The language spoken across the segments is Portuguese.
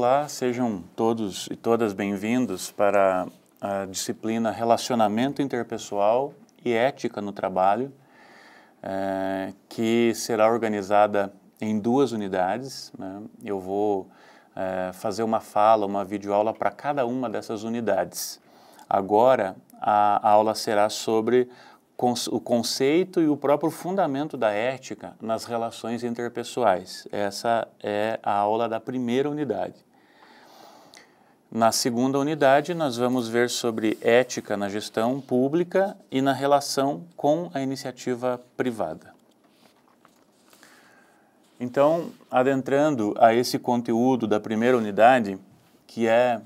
Olá, sejam todos e todas bem-vindos para a disciplina Relacionamento Interpessoal e Ética no Trabalho, é, que será organizada em duas unidades. Né? Eu vou é, fazer uma fala, uma videoaula para cada uma dessas unidades. Agora, a, a aula será sobre o conceito e o próprio fundamento da ética nas relações interpessoais. Essa é a aula da primeira unidade. Na segunda unidade, nós vamos ver sobre ética na gestão pública e na relação com a iniciativa privada. Então, adentrando a esse conteúdo da primeira unidade, que é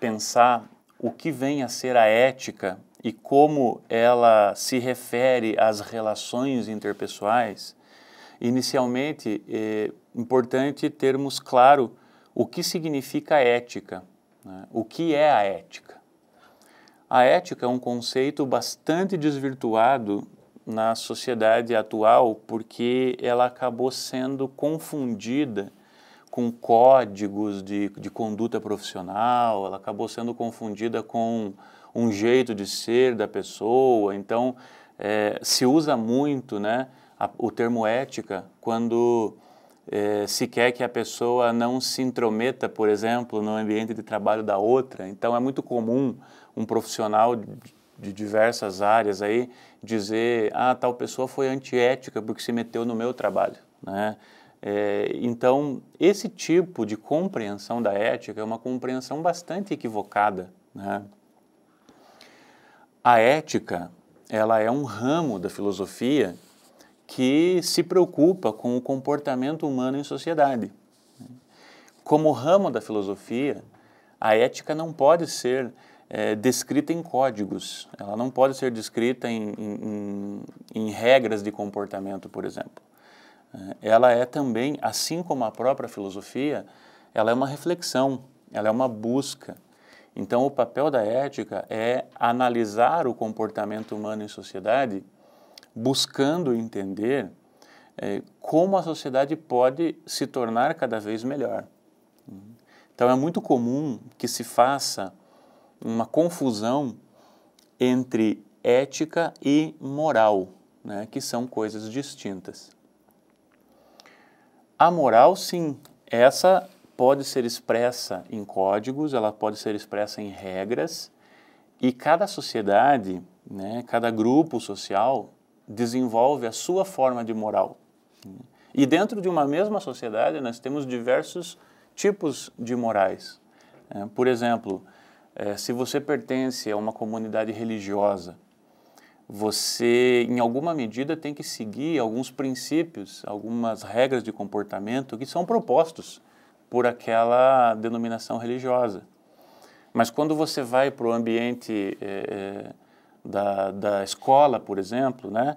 pensar o que vem a ser a ética e como ela se refere às relações interpessoais, inicialmente é importante termos claro o que significa ética né? O que é a ética? A ética é um conceito bastante desvirtuado na sociedade atual porque ela acabou sendo confundida com códigos de, de conduta profissional, ela acabou sendo confundida com um jeito de ser da pessoa. Então, é, se usa muito né, a, o termo ética quando eh, se quer que a pessoa não se intrometa, por exemplo, no ambiente de trabalho da outra. Então é muito comum um profissional de, de diversas áreas aí dizer ah tal pessoa foi antiética porque se meteu no meu trabalho, né? É, então esse tipo de compreensão da ética é uma compreensão bastante equivocada, né? A ética ela é um ramo da filosofia que se preocupa com o comportamento humano em sociedade. Como ramo da filosofia, a ética não pode ser é, descrita em códigos, ela não pode ser descrita em, em, em regras de comportamento, por exemplo. É, ela é também, assim como a própria filosofia, ela é uma reflexão, ela é uma busca. Então, o papel da ética é analisar o comportamento humano em sociedade buscando entender é, como a sociedade pode se tornar cada vez melhor. Então é muito comum que se faça uma confusão entre ética e moral, né, que são coisas distintas. A moral, sim, essa pode ser expressa em códigos, ela pode ser expressa em regras, e cada sociedade, né, cada grupo social desenvolve a sua forma de moral. E dentro de uma mesma sociedade, nós temos diversos tipos de morais. É, por exemplo, é, se você pertence a uma comunidade religiosa, você, em alguma medida, tem que seguir alguns princípios, algumas regras de comportamento que são propostos por aquela denominação religiosa. Mas quando você vai para o ambiente é, da, da escola, por exemplo, né?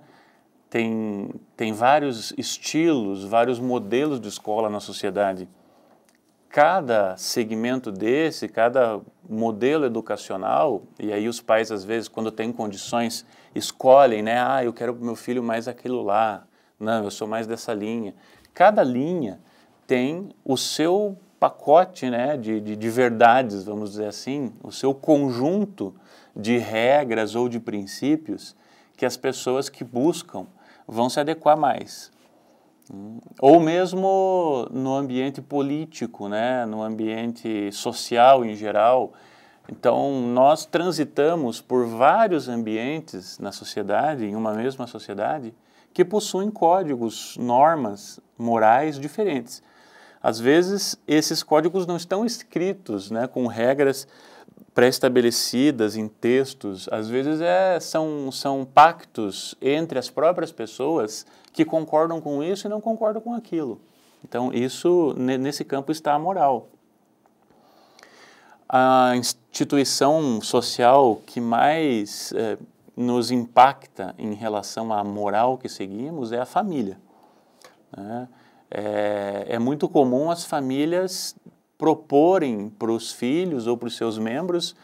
tem, tem vários estilos, vários modelos de escola na sociedade. Cada segmento desse, cada modelo educacional, e aí os pais, às vezes, quando têm condições, escolhem, né? Ah, eu quero meu filho mais aquilo lá. Não, eu sou mais dessa linha. Cada linha tem o seu pacote né, de, de, de verdades, vamos dizer assim, o seu conjunto de regras ou de princípios que as pessoas que buscam vão se adequar mais. Ou mesmo no ambiente político, né? no ambiente social em geral. Então, nós transitamos por vários ambientes na sociedade, em uma mesma sociedade, que possuem códigos, normas morais diferentes. Às vezes, esses códigos não estão escritos né, com regras pré-estabelecidas em textos, às vezes é, são, são pactos entre as próprias pessoas que concordam com isso e não concordam com aquilo. Então, isso, nesse campo, está a moral. A instituição social que mais é, nos impacta em relação à moral que seguimos é a família. Né? É, é muito comum as famílias proporem para os filhos ou para os seus membros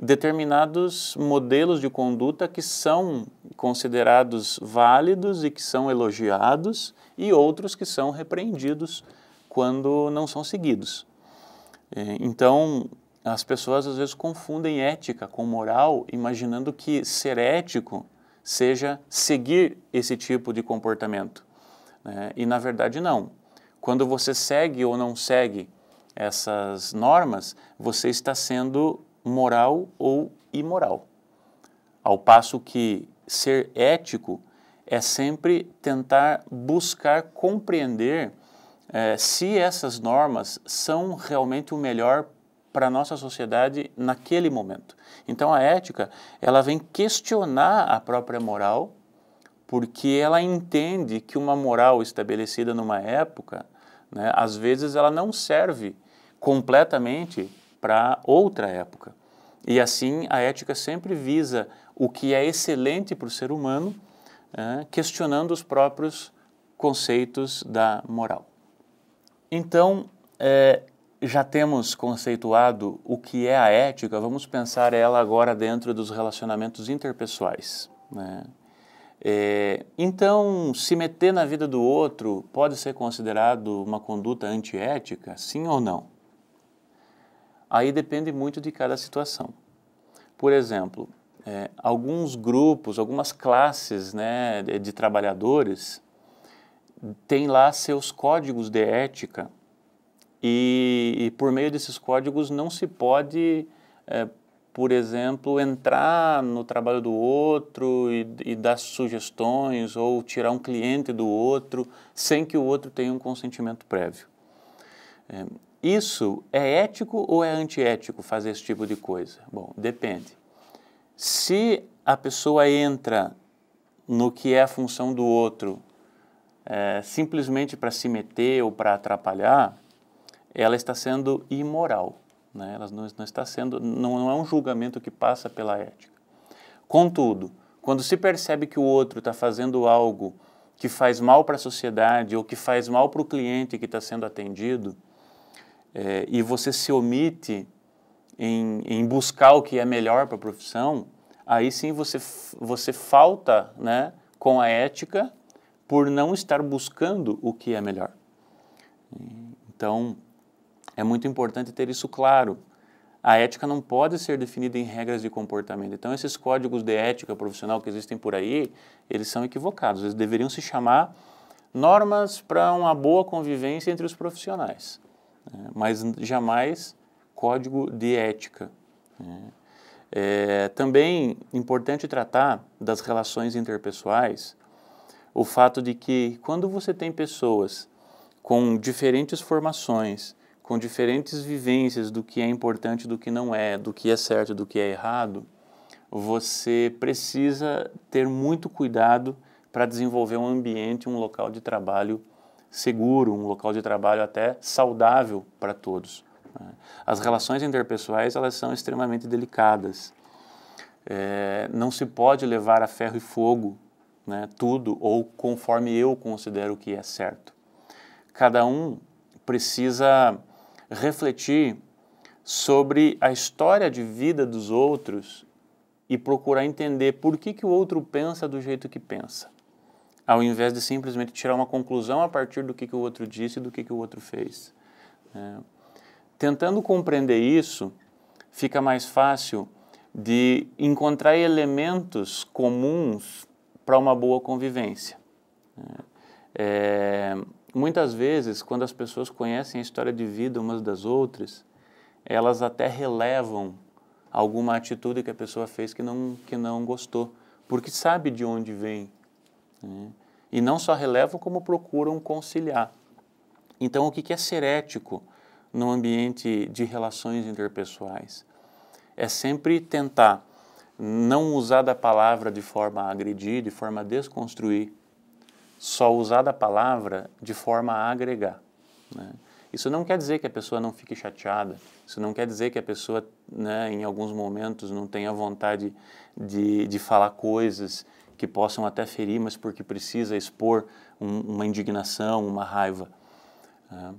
determinados modelos de conduta que são considerados válidos e que são elogiados e outros que são repreendidos quando não são seguidos. É, então, as pessoas às vezes confundem ética com moral, imaginando que ser ético seja seguir esse tipo de comportamento. Né? E na verdade, não. Quando você segue ou não segue essas normas, você está sendo moral ou imoral. Ao passo que ser ético é sempre tentar buscar compreender eh, se essas normas são realmente o melhor para a nossa sociedade naquele momento. Então a ética, ela vem questionar a própria moral, porque ela entende que uma moral estabelecida numa época, né, às vezes ela não serve completamente para outra época. E assim, a ética sempre visa o que é excelente para o ser humano, é, questionando os próprios conceitos da moral. Então, é, já temos conceituado o que é a ética, vamos pensar ela agora dentro dos relacionamentos interpessoais. Né? É, então, se meter na vida do outro pode ser considerado uma conduta antiética, sim ou não? Aí depende muito de cada situação. Por exemplo, é, alguns grupos, algumas classes né, de, de trabalhadores têm lá seus códigos de ética e, e, por meio desses códigos não se pode, é, por exemplo, entrar no trabalho do outro e, e, dar sugestões ou tirar um cliente do outro sem que o outro tenha um consentimento prévio. É, isso é ético ou é antiético fazer esse tipo de coisa? Bom, depende. Se a pessoa entra no que é a função do outro é, simplesmente para se meter ou para atrapalhar, ela está sendo imoral. Né? Ela não, não está sendo, não, não é um julgamento que passa pela ética. Contudo, quando se percebe que o outro está fazendo algo que faz mal para a sociedade ou que faz mal para o cliente que está sendo atendido, é, e você se omite em, em, buscar o que é melhor para a profissão, aí sim você, você falta né, com a ética por não estar buscando o que é melhor. Então, é muito importante ter isso claro. A ética não pode ser definida em regras de comportamento. Então, esses códigos de ética profissional que existem por aí, eles são equivocados. Eles deveriam se chamar normas para uma boa convivência entre os profissionais. Né? mas jamais código de ética. Né? É também importante tratar das relações interpessoais o fato de que quando você tem pessoas com diferentes formações, com diferentes vivências do que é importante, do que não é, do que é certo, do que é errado, você precisa ter muito cuidado para desenvolver um ambiente, um local de trabalho seguro, um local de trabalho até saudável para todos. Né? As relações interpessoais elas são extremamente delicadas. É, não se pode levar a ferro e fogo né, tudo ou conforme eu considero que é certo. Cada um precisa refletir sobre a história de vida dos outros e procurar entender por que, que o outro pensa do jeito que pensa ao invés de simplesmente tirar uma conclusão a partir do que, que o outro disse e do que, que o outro fez. É. Tentando compreender isso, fica mais fácil de encontrar elementos comuns para uma boa convivência. Né? É, muitas vezes, quando as pessoas conhecem a história de vida umas das outras, elas até relevam alguma atitude que a pessoa fez que não, que não gostou, porque sabe de onde vem né? E não só relevam, como procuram conciliar. Então, o que é ser ético no ambiente de relações interpessoais? É sempre tentar não usar da palavra de forma a agredir, de forma a desconstruir, só usar da palavra de forma a agregar. Né? Isso não quer dizer que a pessoa não fique chateada, isso não quer dizer que a pessoa, né, em alguns momentos, não tenha vontade de, de falar coisas que possam até ferir, mas porque precisa expor um, uma indignação, uma raiva. Ah,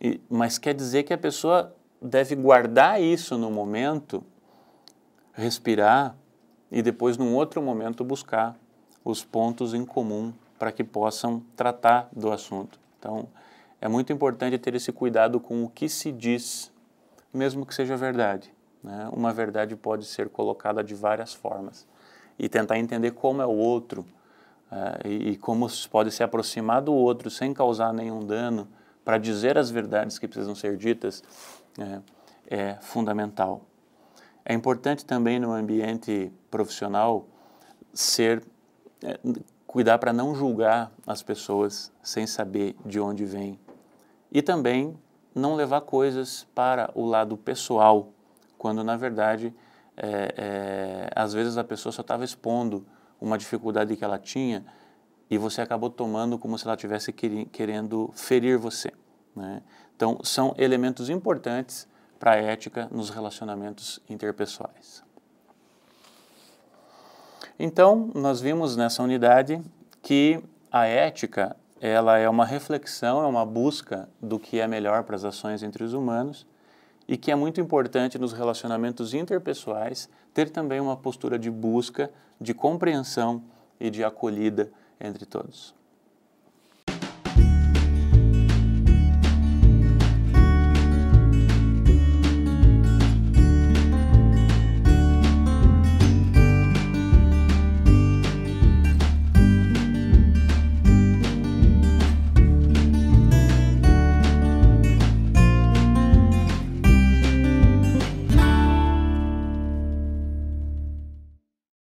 e, mas quer dizer que a pessoa deve guardar isso no momento, respirar e depois, num outro momento, buscar os pontos em comum para que possam tratar do assunto. Então, é muito importante ter esse cuidado com o que se diz, mesmo que seja verdade. Né? Uma verdade pode ser colocada de várias formas e tentar entender como é o outro uh, e, e, como pode se aproximar do outro sem causar nenhum dano para dizer as verdades que precisam ser ditas eh, é fundamental. É importante também no ambiente profissional ser eh, cuidar para não julgar as pessoas sem saber de onde vêm e também não levar coisas para o lado pessoal quando na verdade é, é, às vezes a pessoa só estava expondo uma dificuldade que ela tinha e você acabou tomando como se ela estivesse querendo ferir você. Né? Então, são elementos importantes para a ética nos relacionamentos interpessoais. Então, nós vimos nessa unidade que a ética ela é uma reflexão, é uma busca do que é melhor para as ações entre os humanos e que é muito importante nos relacionamentos interpessoais ter também uma postura de busca, de compreensão e de acolhida entre todos.